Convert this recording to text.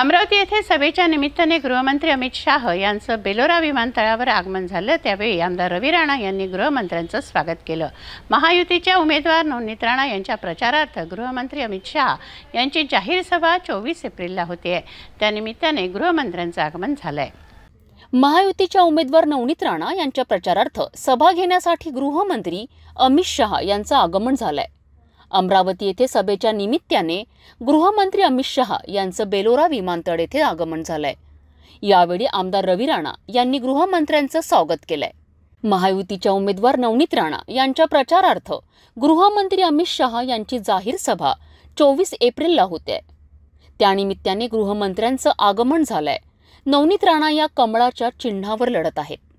अमरावती येथे सभेच्या निमित्ताने गृहमंत्री अमित शाह यांचं बेलोरा विमानतळावर आगमन झालं त्यावेळी आमदार रवी राणा यांनी गृहमंत्र्यांचं स्वागत केलं महायुतीच्या उमेदवार नवनीत राणा यांच्या प्रचारार्थ गृहमंत्री अमित शाह यांची जाहीर सभा चोवीस एप्रिलला होते त्यानिमित्ताने गृहमंत्र्यांचं आगमन झालं महायुतीच्या उमेदवार नवनीत राणा यांच्या प्रचारार्थ सभा घेण्यासाठी गृहमंत्री अमित शहा यांचं आगमन झालंय अमरावती येथे सभेच्या निमित्ताने गृहमंत्री अमित शहा यांचं बेलोरा विमानतळ येथे आगमन झालंय यावेळी आमदार रवी राणा यांनी गृहमंत्र्यांचं स्वागत केलंय महायुतीच्या उमेदवार नवनीत राणा यांच्या प्रचारार्थ गृहमंत्री अमित शहा यांची जाहीर सभा चोवीस एप्रिलला होते त्यानिमित्ताने गृहमंत्र्यांचं आगमन झालंय नवनीत राणा या कमळाच्या चिन्हावर लढत आहेत